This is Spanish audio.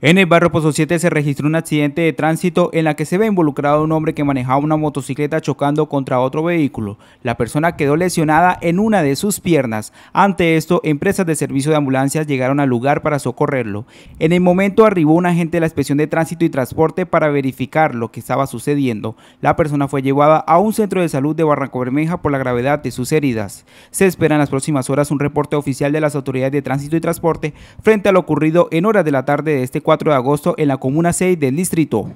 En el barrio Pozo 7 se registró un accidente de tránsito en la que se ve involucrado un hombre que manejaba una motocicleta chocando contra otro vehículo. La persona quedó lesionada en una de sus piernas. Ante esto, empresas de servicio de ambulancias llegaron al lugar para socorrerlo. En el momento arribó un agente de la Inspección de Tránsito y Transporte para verificar lo que estaba sucediendo. La persona fue llevada a un centro de salud de Barranco Bermeja por la gravedad de sus heridas. Se espera en las próximas horas un reporte oficial de las autoridades de tránsito y transporte frente a lo ocurrido en horas de la tarde de este 4 de agosto en la Comuna 6 del distrito.